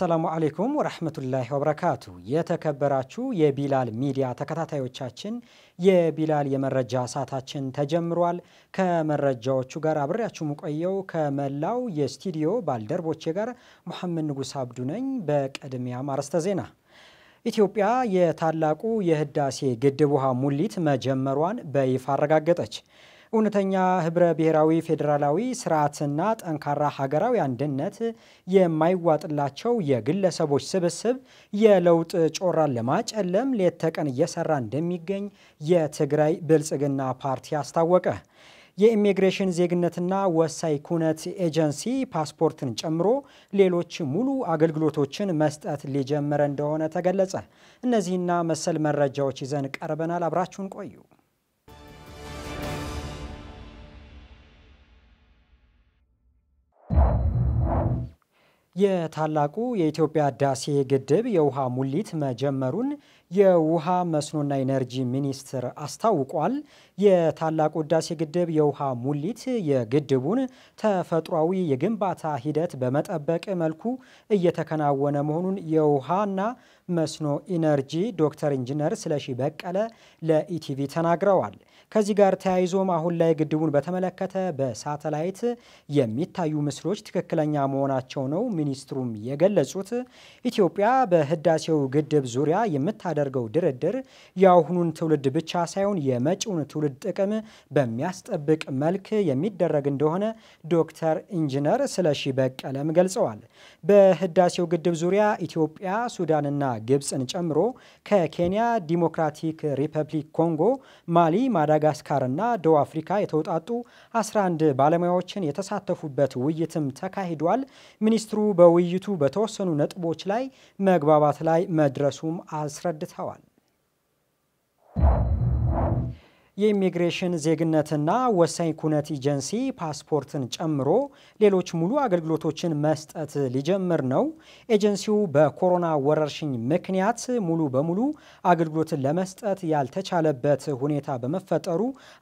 አሰላሙ አሌይኩም ወረህመቱላሂ ወበረካቱ። የተከበራችሁ የቢላል ሚዲያ ተከታታዮቻችን የቢላል የመረጃ ሰዓታችን ተጀምሯል። ከመረጃዎቹ ጋር አብሬያችሁ የምቆየው ከመላው የስቱዲዮ ባልደረቦቼ ጋር መሐመድ ንጉስ አብዱ ነኝ። በቅድሚያም አርዕስተ ዜና ኢትዮጵያ የታላቁ የህዳሴ ግድብ ውሃ ሙሊት መጀመሯን በይፋ አረጋገጠች። እውነተኛ ህብረ ብሔራዊ ፌዴራላዊ ስርዓትና ጠንካራ ሀገራዊ አንድነት የማይዋጥላቸው የግለሰቦች ስብስብ የለውጥ ጮራን ለማጨለም ሌት ተቀን እየሰራ እንደሚገኝ የትግራይ ብልጽግና ፓርቲ አስታወቀ። የኢሚግሬሽን ዜግነትና ወሳኝ ኩነት ኤጀንሲ ፓስፖርትን ጨምሮ ሌሎች ሙሉ አገልግሎቶችን መስጠት ሊጀምር እንደሆነ ተገለጸ። እነዚህና መሰል መረጃዎች ይዘን ቀርበናል። አብራችሁን ቆዩ። የታላቁ የኢትዮጵያ ህዳሴ ግድብ የውሃ ሙሊት መጀመሩን የውሃ መስኖና ኢነርጂ ሚኒስቴር አስታውቋል። የታላቁ ህዳሴ ግድብ የውሃ ሙሊት የግድቡን ተፈጥሯዊ የግንባታ ሂደት በመጠበቅ መልኩ እየተከናወነ መሆኑን የውሃና መስኖ ኢነርጂ ዶክተር ኢንጂነር ስለሺ በቀለ ለኢቲቪ ተናግረዋል። ከዚህ ጋር ተያይዞም አሁን ላይ ግድቡን በተመለከተ በሳተላይት የሚታዩ ምስሎች ትክክለኛ መሆናቸው ነው ሚኒስትሩም የገለጹት። ኢትዮጵያ በህዳሴው ግድብ ዙሪያ የምታደርገው ድርድር የአሁኑን ትውልድ ብቻ ሳይሆን የመጪውን ትውልድ ጥቅም በሚያስጠብቅ መልክ የሚደረግ እንደሆነ ዶክተር ኢንጂነር ስለሺ በቀለም ገልጸዋል። በህዳሴው ግድብ ዙሪያ ኢትዮጵያ፣ ሱዳንና ግብፅን ጨምሮ ከኬንያ ዲሞክራቲክ ሪፐብሊክ ኮንጎ፣ ማሊ፣ ማዳ እና ደቡብ አፍሪካ የተውጣጡ 11 ባለሙያዎችን የተሳተፉበት ውይይትም ተካሂዷል። ሚኒስትሩ በውይይቱ በተወሰኑ ነጥቦች ላይ መግባባት ላይ መድረሱም አስረድተዋል። የኢሚግሬሽን ዜግነትና ወሳኝ ኩነት ኤጀንሲ ፓስፖርትን ጨምሮ ሌሎች ሙሉ አገልግሎቶችን መስጠት ሊጀምር ነው። ኤጀንሲው በኮሮና ወረርሽኝ ምክንያት ሙሉ በሙሉ አገልግሎትን ለመስጠት ያልተቻለበት ሁኔታ በመፈጠሩ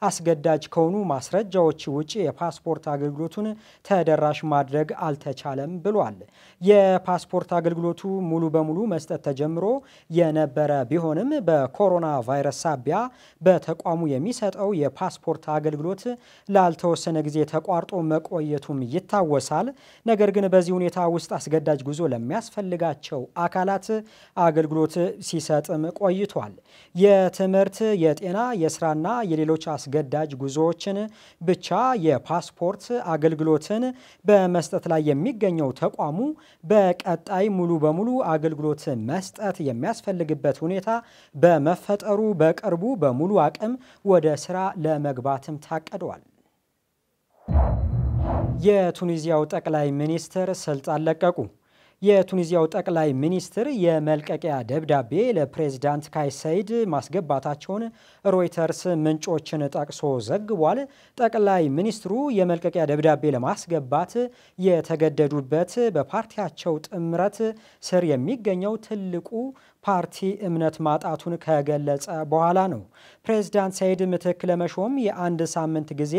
አስገዳጅ ከሆኑ ማስረጃዎች ውጭ የፓስፖርት አገልግሎቱን ተደራሽ ማድረግ አልተቻለም ብሏል። የፓስፖርት አገልግሎቱ ሙሉ በሙሉ መስጠት ተጀምሮ የነበረ ቢሆንም በኮሮና ቫይረስ ሳቢያ በተቋሙ የሚ የሚሰጠው የፓስፖርት አገልግሎት ላልተወሰነ ጊዜ ተቋርጦ መቆየቱም ይታወሳል። ነገር ግን በዚህ ሁኔታ ውስጥ አስገዳጅ ጉዞ ለሚያስፈልጋቸው አካላት አገልግሎት ሲሰጥም ቆይቷል። የትምህርት፣ የጤና፣ የስራና የሌሎች አስገዳጅ ጉዞዎችን ብቻ የፓስፖርት አገልግሎትን በመስጠት ላይ የሚገኘው ተቋሙ በቀጣይ ሙሉ በሙሉ አገልግሎት መስጠት የሚያስፈልግበት ሁኔታ በመፈጠሩ በቅርቡ በሙሉ አቅም ወደ ስራ ለመግባትም ታቀደዋል። የቱኒዚያው ጠቅላይ ሚኒስትር ስልጣን ለቀቁ። የቱኒዚያው ጠቅላይ ሚኒስትር የመልቀቂያ ደብዳቤ ለፕሬዝዳንት ካይሰይድ ሰይድ ማስገባታቸውን ሮይተርስ ምንጮችን ጠቅሶ ዘግቧል። ጠቅላይ ሚኒስትሩ የመልቀቂያ ደብዳቤ ለማስገባት የተገደዱበት በፓርቲያቸው ጥምረት ስር የሚገኘው ትልቁ ፓርቲ እምነት ማጣቱን ከገለጸ በኋላ ነው። ፕሬዝዳንት ሰይድ ምትክ ለመሾም የአንድ ሳምንት ጊዜ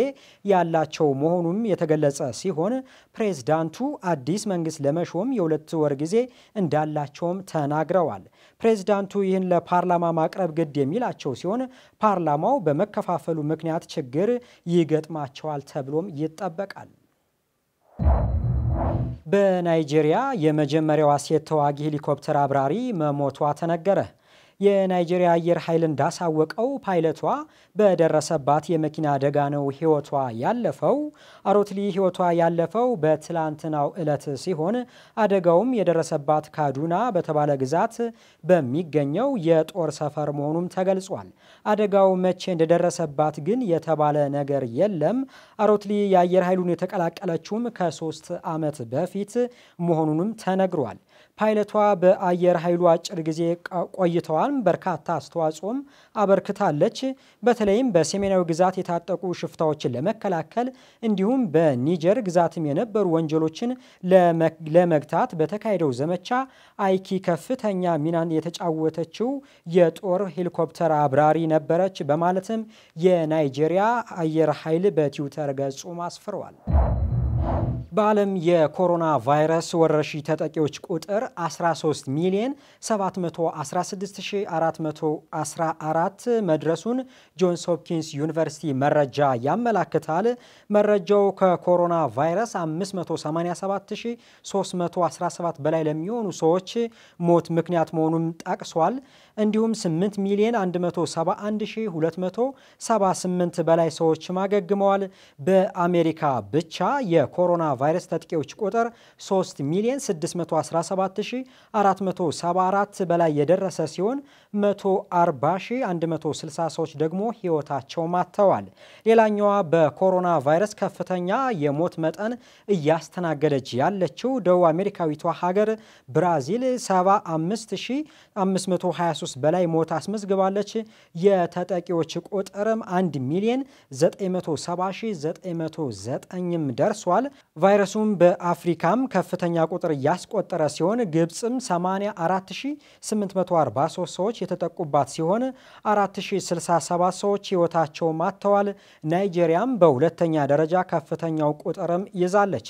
ያላቸው መሆኑም የተገለጸ ሲሆን ፕሬዝዳንቱ አዲስ መንግስት ለመሾም የሁለት ወር ጊዜ እንዳላቸውም ተናግረዋል። ፕሬዝዳንቱ ይህን ለፓርላማ ማቅረብ ግድ የሚላቸው ሲሆን ፓርላማው በመከፋፈሉ ምክንያት ችግር ይገጥማቸዋል ተብሎም ይጠበቃል። በናይጄሪያ የመጀመሪያዋ ሴት ተዋጊ ሄሊኮፕተር አብራሪ መሞቷ ተነገረ። የናይጄሪያ አየር ኃይል እንዳሳወቀው ፓይለቷ በደረሰባት የመኪና አደጋ ነው ህይወቷ ያለፈው። አሮትሊ ህይወቷ ያለፈው በትላንትናው ዕለት ሲሆን አደጋውም የደረሰባት ካዱና በተባለ ግዛት በሚገኘው የጦር ሰፈር መሆኑም ተገልጿል። አደጋው መቼ እንደደረሰባት ግን የተባለ ነገር የለም። አሮትሊ የአየር ኃይሉን የተቀላቀለችውም ከሶስት ዓመት በፊት መሆኑንም ተነግሯል። ፓይለቷ በአየር ኃይሉ አጭር ጊዜ ቆይተዋል በርካታ አስተዋጽኦም አበርክታለች። በተለይም በሰሜናዊ ግዛት የታጠቁ ሽፍታዎችን ለመከላከል እንዲሁም በኒጀር ግዛትም የነበሩ ወንጀሎችን ለመግታት በተካሄደው ዘመቻ አይኪ ከፍተኛ ሚናን የተጫወተችው የጦር ሄሊኮፕተር አብራሪ ነበረች በማለትም የናይጄሪያ አየር ኃይል በትዊተር ገጹ አስፍረዋል። በዓለም የኮሮና ቫይረስ ወረርሽኝ ተጠቂዎች ቁጥር 13 ሚሊዮን 716414 መድረሱን ጆንስ ሆፕኪንስ ዩኒቨርሲቲ መረጃ ያመላክታል። መረጃው ከኮሮና ቫይረስ 587317 በላይ ለሚሆኑ ሰዎች ሞት ምክንያት መሆኑን ጠቅሷል። እንዲሁም 8 ሚሊዮን 171278 በላይ ሰዎች አገግመዋል በአሜሪካ ብቻ የኮሮና ቫይረስ ተጥቂዎች ቁጥር 3 ሚሊዮን 617474 በላይ የደረሰ ሲሆን 140,160 ሰዎች ደግሞ ህይወታቸው ማጥተዋል። ሌላኛዋ በኮሮና ቫይረስ ከፍተኛ የሞት መጠን እያስተናገደች ያለችው ደቡብ አሜሪካዊቷ ሀገር ብራዚል 75523 በላይ ሞት አስመዝግባለች። የተጠቂዎች ቁጥርም 1 ሚሊዮን 970909ም ደርሷል። ቫይረሱም በአፍሪካም ከፍተኛ ቁጥር እያስቆጠረ ሲሆን ግብፅም 84843 ሰዎች የተጠቁባት ሲሆን 4067 ሰዎች ሕይወታቸውን ማጥተዋል። ናይጄሪያም በሁለተኛ ደረጃ ከፍተኛው ቁጥርም ይዛለች።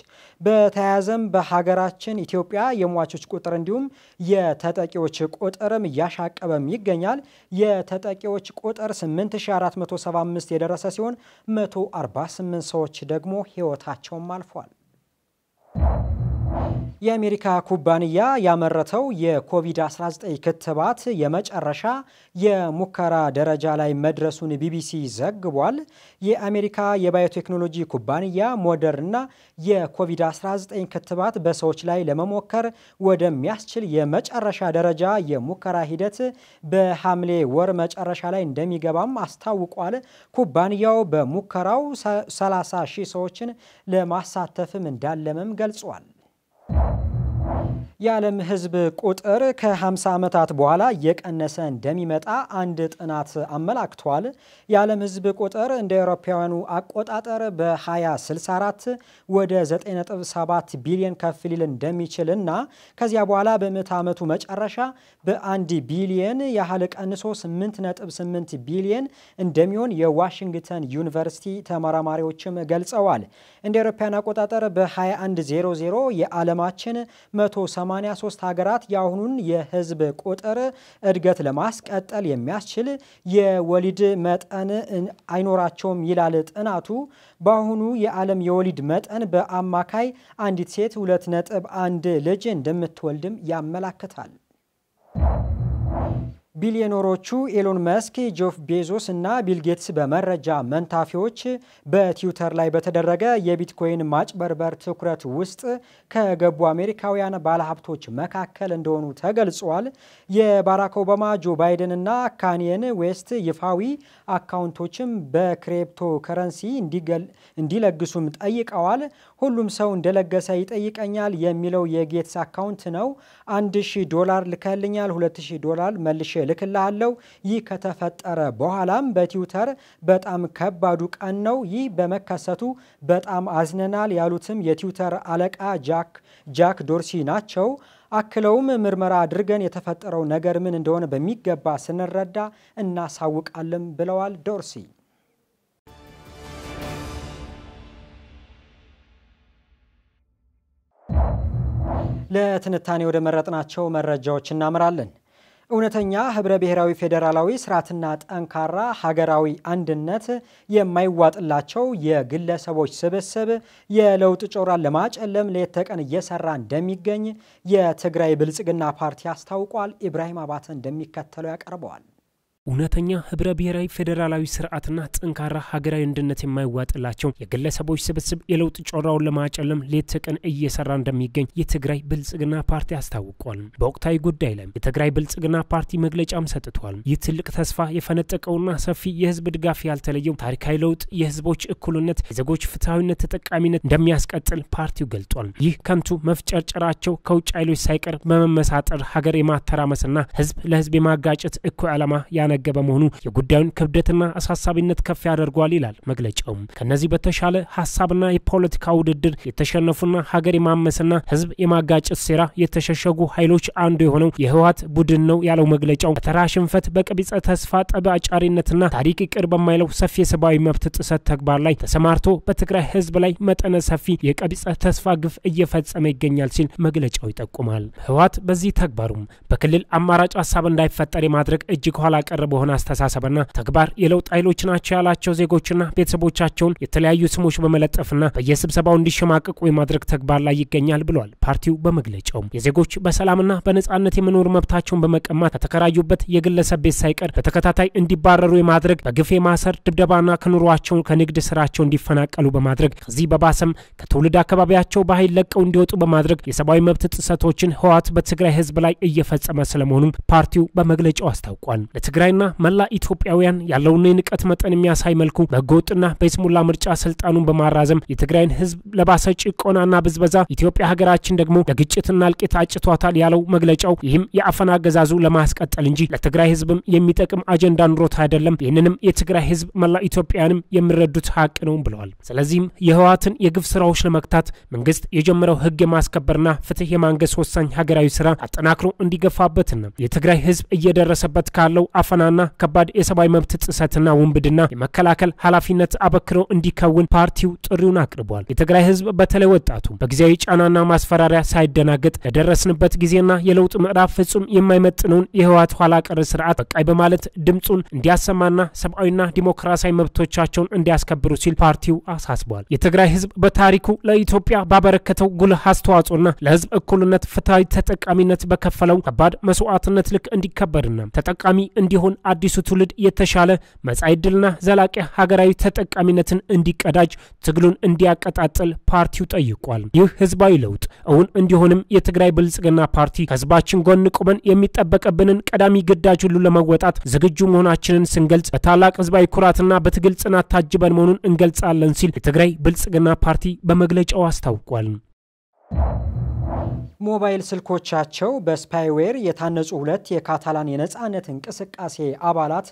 በተያያዘም በሀገራችን ኢትዮጵያ የሟቾች ቁጥር እንዲሁም የተጠቂዎች ቁጥርም እያሻቀበም ይገኛል። የተጠቂዎች ቁጥር 8475 የደረሰ ሲሆን 148 ሰዎች ደግሞ ሕይወታቸውም አልፏል። የአሜሪካ ኩባንያ ያመረተው የኮቪድ-19 ክትባት የመጨረሻ የሙከራ ደረጃ ላይ መድረሱን ቢቢሲ ዘግቧል። የአሜሪካ የባዮቴክኖሎጂ ኩባንያ ሞደርና የኮቪድ-19 ክትባት በሰዎች ላይ ለመሞከር ወደሚያስችል የመጨረሻ ደረጃ የሙከራ ሂደት በሐምሌ ወር መጨረሻ ላይ እንደሚገባም አስታውቋል። ኩባንያው በሙከራው 30 ሺህ ሰዎችን ለማሳተፍም እንዳለመም ገልጿል። Thank you የዓለም ሕዝብ ቁጥር ከ50 ዓመታት በኋላ እየቀነሰ እንደሚመጣ አንድ ጥናት አመላክቷል። የዓለም ሕዝብ ቁጥር እንደ አውሮፓውያኑ አቆጣጠር በ2064 ወደ 9.7 ቢሊዮን ከፍ ሊል እንደሚችል እና ከዚያ በኋላ በምዕተ ዓመቱ መጨረሻ በ1 ቢሊዮን ያህል ቀንሶ 8.8 ቢሊዮን እንደሚሆን የዋሽንግተን ዩኒቨርሲቲ ተመራማሪዎችም ገልጸዋል። እንደ አውሮፓውያን አቆጣጠር በ2100 የዓለማችን 183 ሀገራት የአሁኑን የህዝብ ቁጥር እድገት ለማስቀጠል የሚያስችል የወሊድ መጠን አይኖራቸውም ይላል ጥናቱ። በአሁኑ የዓለም የወሊድ መጠን በአማካይ አንዲት ሴት 2.1 ልጅ እንደምትወልድም ያመላክታል። ቢሊዮነሮቹ ኤሎን መስክ፣ ጆፍ ቤዞስ እና ቢል ጌትስ በመረጃ መንታፊዎች በትዊተር ላይ በተደረገ የቢትኮይን ማጭበርበር ትኩረት ውስጥ ከገቡ አሜሪካውያን ባለሀብቶች መካከል እንደሆኑ ተገልጿል። የባራክ ኦባማ፣ ጆ ባይደን እና ካንየን ዌስት ይፋዊ አካውንቶችም በክሪፕቶ ከረንሲ እንዲለግሱም ጠይቀዋል። ሁሉም ሰው እንደለገሰ ይጠይቀኛል የሚለው የጌትስ አካውንት ነው። አንድ ሺህ ዶላር ልከልኛል፣ ሁለት ሺህ ዶላር መልሼ እልክልሃለሁ። ይህ ከተፈጠረ በኋላም በትዊተር በጣም ከባዱ ቀን ነው፣ ይህ በመከሰቱ በጣም አዝነናል ያሉትም የትዊተር አለቃ ጃክ ዶርሲ ናቸው። አክለውም ምርመራ አድርገን የተፈጠረው ነገር ምን እንደሆነ በሚገባ ስንረዳ እናሳውቃለን ብለዋል ዶርሲ። ለትንታኔ ወደ መረጥናቸው መረጃዎች እናምራለን። እውነተኛ ህብረ ብሔራዊ ፌዴራላዊ ስርዓትና ጠንካራ ሀገራዊ አንድነት የማይዋጥላቸው የግለሰቦች ስብስብ የለውጥ ጮራን ለማጨለም ሌት ተቀን እየሰራ እንደሚገኝ የትግራይ ብልጽግና ፓርቲ አስታውቋል። ኢብራሂም አባተ እንደሚከተለው ያቀርበዋል። እውነተኛ ህብረ ብሔራዊ ፌዴራላዊ ስርዓትና ጠንካራ ሀገራዊ አንድነት የማይዋጥላቸው የግለሰቦች ስብስብ የለውጥ ጮራውን ለማጨለም ሌት ቀን እየሰራ እንደሚገኝ የትግራይ ብልጽግና ፓርቲ አስታውቋል። በወቅታዊ ጉዳይ ላይ የትግራይ ብልጽግና ፓርቲ መግለጫም ሰጥቷል። ይህ ትልቅ ተስፋ የፈነጠቀውና ሰፊ የህዝብ ድጋፍ ያልተለየው ታሪካዊ ለውጥ የህዝቦች እኩልነት፣ የዜጎች ፍትሐዊነት ተጠቃሚነት እንደሚያስቀጥል ፓርቲው ገልጧል። ይህ ከንቱ መፍጨርጨራቸው ከውጭ ኃይሎች ሳይቀር በመመሳጠር ሀገር የማተራመስና ህዝብ ለህዝብ የማጋጨት እኩይ ዓላማ ያ ያነገበ መሆኑ የጉዳዩን ክብደትና አሳሳቢነት ከፍ ያደርጓል ይላል መግለጫውም። ከነዚህ በተሻለ ሀሳብና የፖለቲካ ውድድር የተሸነፉና ሀገር የማመስና ህዝብ የማጋጨት ሴራ የተሸሸጉ ኃይሎች አንዱ የሆነው የህወሀት ቡድን ነው ያለው መግለጫው በተራ ሽንፈት በቀቢጸ ተስፋ ጠብ አጫሪነትና ታሪክ ይቅር በማይለው ሰፊ የሰብአዊ መብት ጥሰት ተግባር ላይ ተሰማርቶ በትግራይ ህዝብ ላይ መጠነ ሰፊ የቀቢጸ ተስፋ ግፍ እየፈጸመ ይገኛል ሲል መግለጫው ይጠቁማል። ህወሀት በዚህ ተግባሩም በክልል አማራጭ ሀሳብ እንዳይፈጠር የማድረግ እጅግ ኋላ ቀር ቀር በሆነ አስተሳሰብና ተግባር የለውጥ ኃይሎች ናቸው ያላቸው ዜጎችና ቤተሰቦቻቸውን የተለያዩ ስሞች በመለጠፍና በየስብሰባው እንዲሸማቀቁ የማድረግ ተግባር ላይ ይገኛል ብሏል። ፓርቲው በመግለጫውም የዜጎች በሰላምና በነጻነት የመኖር መብታቸውን በመቀማት ከተከራዩበት የግለሰብ ቤት ሳይቀር በተከታታይ እንዲባረሩ የማድረግ በግፍ የማሰር ድብደባና ከኑሯቸውን ከንግድ ስራቸው እንዲፈናቀሉ በማድረግ ከዚህ በባሰም ከትውልድ አካባቢያቸው በኃይል ለቀው እንዲወጡ በማድረግ የሰብአዊ መብት ጥሰቶችን ህወሓት በትግራይ ህዝብ ላይ እየፈጸመ ስለመሆኑም ፓርቲው በመግለጫው አስታውቋል። ለትግራይ ትግራይና መላ ኢትዮጵያውያን ያለውን የንቀት መጠን የሚያሳይ መልኩ በህገወጥና በይስሙላ ምርጫ ስልጣኑን በማራዘም የትግራይን ህዝብ ለባሰ ጭቆናና ብዝበዛ ኢትዮጵያ ሀገራችን ደግሞ ለግጭትና እልቂት አጭቷታል ያለው መግለጫው፣ ይህም የአፈና አገዛዙ ለማስቀጠል እንጂ ለትግራይ ህዝብም የሚጠቅም አጀንዳ ኑሮት አይደለም። ይህንንም የትግራይ ህዝብ መላ ኢትዮጵያንም የሚረዱት ሀቅ ነው ብለዋል። ስለዚህም የህወሓትን የግፍ ስራዎች ለመግታት መንግስት የጀመረው ህግ የማስከበርና ፍትህ የማንገስ ወሳኝ ሀገራዊ ስራ አጠናክሮ እንዲገፋበትና የትግራይ ህዝብ እየደረሰበት ካለው አፈና ጫናና ከባድ የሰብአዊ መብት ጥሰትና ውንብድና የመከላከል ኃላፊነት አበክረው እንዲከውን ፓርቲው ጥሪውን አቅርቧል። የትግራይ ህዝብ በተለይ ወጣቱ በጊዜያዊ ጫናና ማስፈራሪያ ሳይደናገጥ ለደረስንበት ጊዜና የለውጥ ምዕራፍ ፍጹም የማይመጥነውን የህወሓት ኋላ ቀር ስርዓት በቃይ በማለት ድምፁን እንዲያሰማና ሰብአዊና ዲሞክራሲያዊ መብቶቻቸውን እንዲያስከብሩ ሲል ፓርቲው አሳስቧል። የትግራይ ህዝብ በታሪኩ ለኢትዮጵያ ባበረከተው ጉልህ አስተዋጽኦና ለህዝብ እኩልነት፣ ፍትሐዊ ተጠቃሚነት በከፈለው ከባድ መስዋዕትነት ልክ እንዲከበርና ተጠቃሚ እንዲሆን አሁን አዲሱ ትውልድ የተሻለ መጻኢ ዕድልና ዘላቂ ሀገራዊ ተጠቃሚነትን እንዲቀዳጅ ትግሉን እንዲያቀጣጥል ፓርቲው ጠይቋል። ይህ ህዝባዊ ለውጥ እውን እንዲሆንም የትግራይ ብልጽግና ፓርቲ ከህዝባችን ጎን ቁመን የሚጠበቅብንን ቀዳሚ ግዳጅ ሁሉ ለመወጣት ዝግጁ መሆናችንን ስንገልጽ በታላቅ ህዝባዊ ኩራትና በትግል ጽናት ታጅበን መሆኑን እንገልጻለን ሲል የትግራይ ብልጽግና ፓርቲ በመግለጫው አስታውቋል። ሞባይል ስልኮቻቸው በስፓይዌር የታነጹ ሁለት የካታላን የነፃነት እንቅስቃሴ አባላት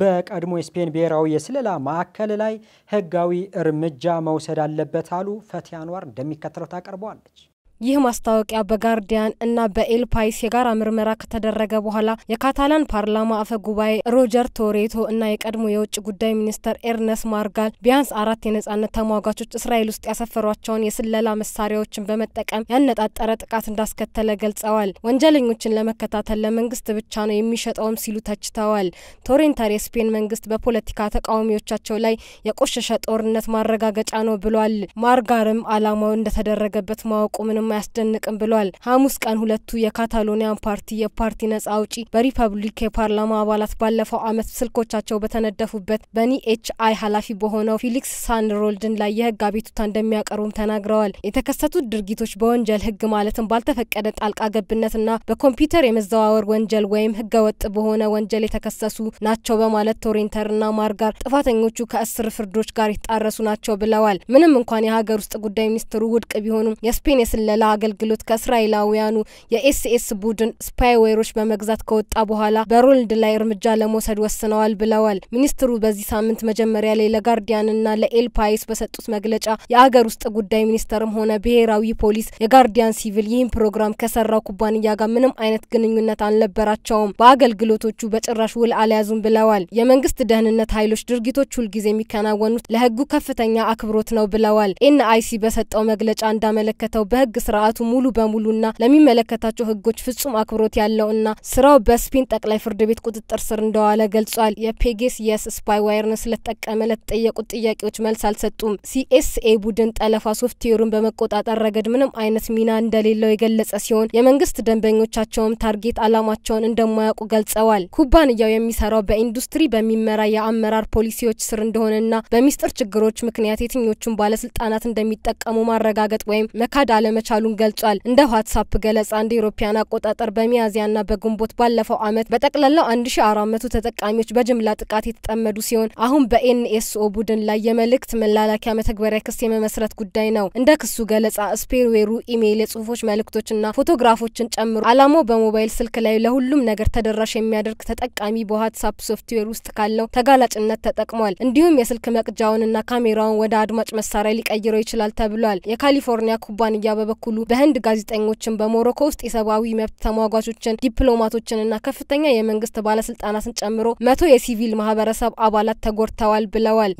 በቀድሞ የስፔን ብሔራዊ የስለላ ማዕከል ላይ ህጋዊ እርምጃ መውሰድ አለበት አሉ። ፈቲ አንዋር እንደሚከተለው ታቀርበዋለች። ይህ ማስታወቂያ በጋርዲያን እና በኤልፓይስ የጋራ ምርመራ ከተደረገ በኋላ የካታላን ፓርላማ አፈ ጉባኤ ሮጀር ቶሬቶ እና የቀድሞ የውጭ ጉዳይ ሚኒስተር ኤርነስ ማርጋል ቢያንስ አራት የነጻነት ተሟጋቾች እስራኤል ውስጥ ያሰፈሯቸውን የስለላ መሳሪያዎችን በመጠቀም ያነጣጠረ ጥቃት እንዳስከተለ ገልጸዋል። ወንጀለኞችን ለመከታተል ለመንግስት ብቻ ነው የሚሸጠውም ሲሉ ተችተዋል። ቶሬንታር የስፔን መንግስት በፖለቲካ ተቃዋሚዎቻቸው ላይ የቆሸሸ ጦርነት ማረጋገጫ ነው ብሏል። ማርጋርም አላማው እንደተደረገበት ማወቁ ምንም ብዙም አያስደንቅም ብሏል። ሐሙስ ቀን ሁለቱ የካታሎኒያን ፓርቲ የፓርቲ ነጻ አውጪ በሪፐብሊክ የፓርላማ አባላት ባለፈው ዓመት ስልኮቻቸው በተነደፉበት በኒ ኤች አይ ኃላፊ በሆነው ፊሊክስ ሳንሮልድን ላይ የህግ አቤቱታ እንደሚያቀርቡም ተናግረዋል። የተከሰቱት ድርጊቶች በወንጀል ህግ ማለትም ባልተፈቀደ ጣልቃ ገብነትና በኮምፒውተር የመዘዋወር ወንጀል ወይም ህገ ወጥ በሆነ ወንጀል የተከሰሱ ናቸው በማለት ቶሬንተርና ማርጋር ጥፋተኞቹ ከእስር ፍርዶች ጋር የተጣረሱ ናቸው ብለዋል። ምንም እንኳን የሀገር ውስጥ ጉዳይ ሚኒስትሩ ውድቅ ቢሆኑም የስፔን የስለ የስለላ አገልግሎት ከእስራኤላውያኑ የኤስኤስ ቡድን ስፓይዌሮች በመግዛት ከወጣ በኋላ በሮንድ ላይ እርምጃ ለመውሰድ ወስነዋል ብለዋል። ሚኒስትሩ በዚህ ሳምንት መጀመሪያ ላይ ለጋርዲያንና ለኤል ፓይስ በሰጡት መግለጫ የአገር ውስጥ ጉዳይ ሚኒስተርም ሆነ ብሔራዊ ፖሊስ የጋርዲያን ሲቪል ይህን ፕሮግራም ከሰራው ኩባንያ ጋር ምንም አይነት ግንኙነት አልነበራቸውም፣ በአገልግሎቶቹ በጭራሽ ውል አልያዙም ብለዋል። የመንግስት ደህንነት ኃይሎች ድርጊቶች ሁልጊዜ የሚከናወኑት ለህጉ ከፍተኛ አክብሮት ነው ብለዋል። ኤንአይሲ በሰጠው መግለጫ እንዳመለከተው በህግ ስርዓቱ ሙሉ በሙሉና ለሚመለከታቸው ህጎች ፍጹም አክብሮት ያለውና ስራው በስፔን ጠቅላይ ፍርድ ቤት ቁጥጥር ስር እንደዋለ ገልጿል። የፔጌስ የስ ስፓይ ዋይርን ስለተጠቀመ ለተጠየቁት ጥያቄዎች መልስ አልሰጡም። ሲኤስኤ ቡድን ጠለፋ ሶፍትዌሩን በመቆጣጠር ረገድ ምንም አይነት ሚና እንደሌለው የገለጸ ሲሆን የመንግስት ደንበኞቻቸውም ታርጌት አላማቸውን እንደማያውቁ ገልጸዋል። ኩባንያው የሚሰራው በኢንዱስትሪ በሚመራ የአመራር ፖሊሲዎች ስር እንደሆነና በሚስጥር ችግሮች ምክንያት የትኞቹን ባለስልጣናት እንደሚጠቀሙ ማረጋገጥ ወይም መካድ አለመቻሉ መቻሉን ገልጿል። እንደ ዋትሳፕ ገለጻ እንደ ኢሮፓያን አቆጣጠር በሚያዝያና በግንቦት ባለፈው ዓመት በጠቅላላው 1400 ተጠቃሚዎች በጅምላ ጥቃት የተጠመዱ ሲሆን አሁን በኤንኤስኦ ቡድን ላይ የመልእክት መላላኪያ መተግበሪያ ክስ የመመስረት ጉዳይ ነው። እንደ ክሱ ገለጻ ስፔርዌሩ ኢሜይል፣ የጽሁፎች መልእክቶችና ፎቶግራፎችን ጨምሮ አላማው በሞባይል ስልክ ላይ ለሁሉም ነገር ተደራሽ የሚያደርግ ተጠቃሚ በዋትሳፕ ሶፍትዌር ውስጥ ካለው ተጋላጭነት ተጠቅሟል። እንዲሁም የስልክ መቅጃውንና ካሜራውን ወደ አድማጭ መሳሪያ ሊቀይረው ይችላል ተብሏል። የካሊፎርኒያ ኩባንያ በበኩ በበኩሉ በህንድ ጋዜጠኞችን በሞሮኮ ውስጥ የሰብአዊ መብት ዲፕሎማቶችን ዲፕሎማቶችንና ከፍተኛ የመንግስት ባለስልጣናትን ጨምሮ መቶ የሲቪል ማህበረሰብ አባላት ተጎድተዋል ብለዋል።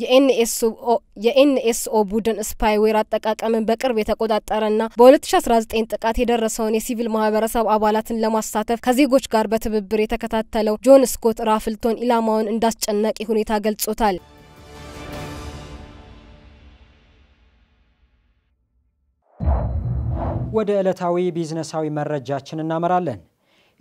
የኤንኤስኦ ቡድን ስፓይዌር አጠቃቀምን በቅርብ የተቆጣጠረና በ2019 ጥቃት የደረሰውን የሲቪል ማህበረሰብ አባላትን ለማሳተፍ ከዜጎች ጋር በትብብር የተከታተለው ጆን ስኮት ራፍልቶን ኢላማውን እንዳስጨናቂ ሁኔታ ገልጾታል። ወደ ዕለታዊ ቢዝነሳዊ መረጃችን እናመራለን።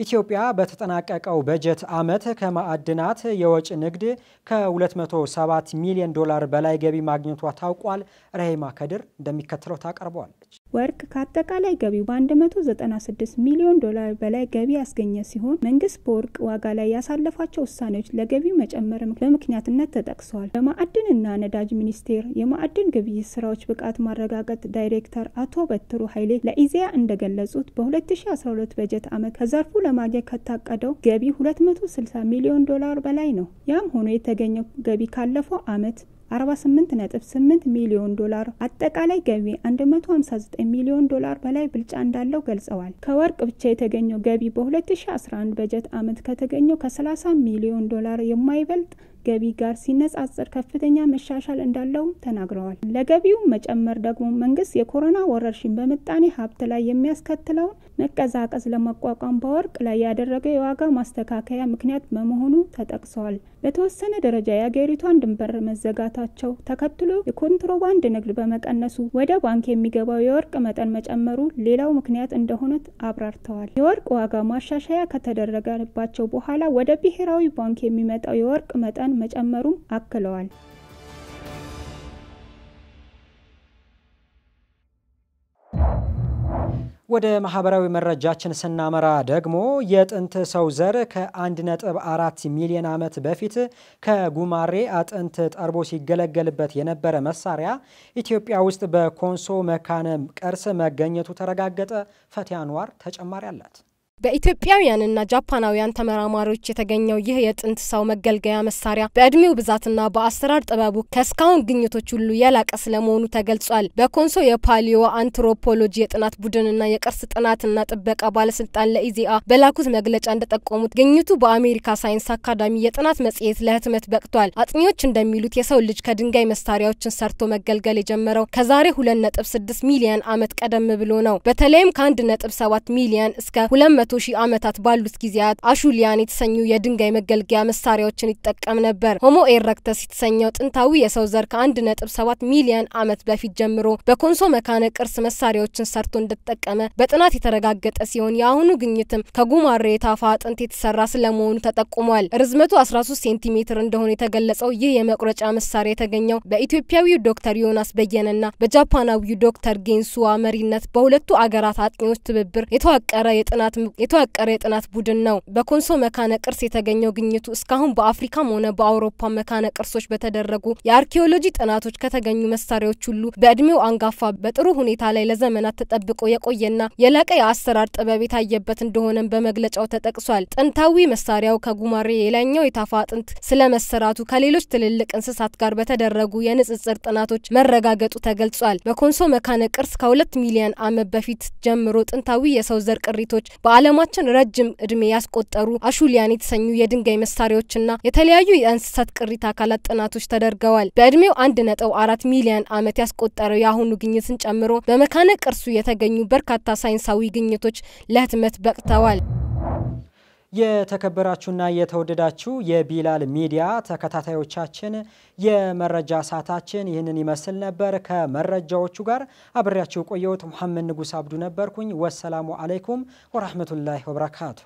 ኢትዮጵያ በተጠናቀቀው በጀት ዓመት ከማዕድናት የወጪ ንግድ ከ207 ሚሊዮን ዶላር በላይ ገቢ ማግኘቷ ታውቋል። ረሂማ ከድር እንደሚከተለው ታቀርበዋለች። ወርቅ ከአጠቃላይ ገቢው በ196 ሚሊዮን ዶላር በላይ ገቢ ያስገኘ ሲሆን መንግስት በወርቅ ዋጋ ላይ ያሳለፋቸው ውሳኔዎች ለገቢው መጨመር በምክንያትነት ተጠቅሰዋል። በማዕድንና ነዳጅ ሚኒስቴር የማዕድን ግብይት ስራዎች ብቃት ማረጋገጥ ዳይሬክተር አቶ በትሩ ኃይሌ ለኢዜአ እንደገለጹት በ2012 በጀት ዓመት ከዘርፉ ለማግኘት ከታቀደው ገቢ 260 ሚሊዮን ዶላር በላይ ነው። ያም ሆኖ የተገኘው ገቢ ካለፈው ዓመት 48.8 ሚሊዮን ዶላር አጠቃላይ ገቢ 159 ሚሊዮን ዶላር በላይ ብልጫ እንዳለው ገልጸዋል። ከወርቅ ብቻ የተገኘው ገቢ በ2011 በጀት ዓመት ከተገኘው ከ30 ሚሊዮን ዶላር የማይበልጥ ገቢ ጋር ሲነጻጸር ከፍተኛ መሻሻል እንዳለውም ተናግረዋል። ለገቢው መጨመር ደግሞ መንግስት የኮሮና ወረርሽኝ በምጣኔ ሀብት ላይ የሚያስከትለውን መቀዛቀዝ ለመቋቋም በወርቅ ላይ ያደረገው የዋጋ ማስተካከያ ምክንያት በመሆኑ ተጠቅሰዋል። በተወሰነ ደረጃ የአገሪቷን ድንበር መዘጋታቸው ተከትሎ የኮንትሮባንድ ንግድ በመቀነሱ ወደ ባንክ የሚገባው የወርቅ መጠን መጨመሩ ሌላው ምክንያት እንደሆነ አብራርተዋል። የወርቅ ዋጋ ማሻሻያ ከተደረገባቸው በኋላ ወደ ብሔራዊ ባንክ የሚመጣው የወርቅ መጠን መጨመሩም አክለዋል። ወደ ማህበራዊ መረጃችን ስናመራ ደግሞ የጥንት ሰው ዘር ከ1.4 ሚሊዮን ዓመት በፊት ከጉማሬ አጥንት ጠርቦ ሲገለገልበት የነበረ መሳሪያ ኢትዮጵያ ውስጥ በኮንሶ መካነ ቀርስ መገኘቱ ተረጋገጠ። ፈትያ አንዋር ተጨማሪ አላት። በኢትዮጵያውያንና ጃፓናውያን ተመራማሪዎች የተገኘው ይህ የጥንት ሰው መገልገያ መሳሪያ በእድሜው ብዛትና በአሰራር ጥበቡ ከእስካሁን ግኝቶች ሁሉ የላቀ ስለመሆኑ ተገልጿል። በኮንሶ የፓሊዮ አንትሮፖሎጂ የጥናት ቡድንና የቅርስ ጥናትና ጥበቃ ባለስልጣን ለኢዜአ በላኩት መግለጫ እንደጠቆሙት ግኝቱ በአሜሪካ ሳይንስ አካዳሚ የጥናት መጽሔት ለህትመት በቅቷል። አጥኚዎች እንደሚሉት የሰው ልጅ ከድንጋይ መሳሪያዎችን ሰርቶ መገልገል የጀመረው ከዛሬ ስድስት ሚሊዮን ዓመት ቀደም ብሎ ነው። በተለይም ነጥብ ሰባት ሚሊዮን እስከ 2 መቶ ሺህ ዓመታት ባሉት ጊዜያት አሹሊያን የተሰኙ የድንጋይ መገልገያ መሳሪያዎችን ይጠቀም ነበር። ሆሞ ኤረክተስ የተሰኘው ጥንታዊ የሰው ዘር ከአንድ ነጥብ ሰባት ሚሊዮን ዓመት በፊት ጀምሮ በኮንሶ መካነ ቅርስ መሳሪያዎችን ሰርቶ እንደተጠቀመ በጥናት የተረጋገጠ ሲሆን የአሁኑ ግኝትም ከጉማሬ የታፋ አጥንት የተሰራ ስለመሆኑ ተጠቁሟል። ርዝመቱ 13 ሴንቲሜትር እንደሆነ የተገለጸው ይህ የመቁረጫ መሳሪያ የተገኘው በኢትዮጵያዊው ዶክተር ዮናስ በየነና በጃፓናዊው ዶክተር ጌንሱዋ መሪነት በሁለቱ አገራት አጥኚዎች ትብብር የተዋቀረ የጥናት የተዋቀረ የጥናት ቡድን ነው። በኮንሶ መካነ ቅርስ የተገኘው ግኝቱ እስካሁን በአፍሪካም ሆነ በአውሮፓ መካነ ቅርሶች በተደረጉ የአርኪኦሎጂ ጥናቶች ከተገኙ መሳሪያዎች ሁሉ በእድሜው አንጋፋ፣ በጥሩ ሁኔታ ላይ ለዘመናት ተጠብቆ የቆየና የላቀ የአሰራር ጥበብ የታየበት እንደሆነም በመግለጫው ተጠቅሷል። ጥንታዊ መሳሪያው ከጉማሬ የላይኛው የታፋ አጥንት ስለ ከሌሎች ትልልቅ እንስሳት ጋር በተደረጉ የንጽጽር ጥናቶች መረጋገጡ ተገልጿል። በኮንሶ መካነ ቅርስ ከሁለት ሚሊዮን ዓመት በፊት ጀምሮ ጥንታዊ የሰው ዘር ቅሪቶች በዓለም በዓለማችን ረጅም እድሜ ያስቆጠሩ አሹሊያን የተሰኙ የድንጋይ መሳሪያዎችና የተለያዩ የእንስሳት ቅሪተ አካላት ጥናቶች ተደርገዋል። በእድሜው አንድ ነጥብ አራት ሚሊዮን ዓመት ያስቆጠረው የአሁኑ ግኝትን ጨምሮ በመካነ ቅርሱ የተገኙ በርካታ ሳይንሳዊ ግኝቶች ለህትመት በቅተዋል። የተከበራችሁና የተወደዳችሁ የቢላል ሚዲያ ተከታታዮቻችን የመረጃ ሰዓታችን ይህንን ይመስል ነበር። ከመረጃዎቹ ጋር አብሬያችሁ ቆየሁት። ሙሐመድ ንጉስ አብዱ ነበርኩኝ። ወሰላሙ አለይኩም ወራህመቱላሂ ወበረካቱ።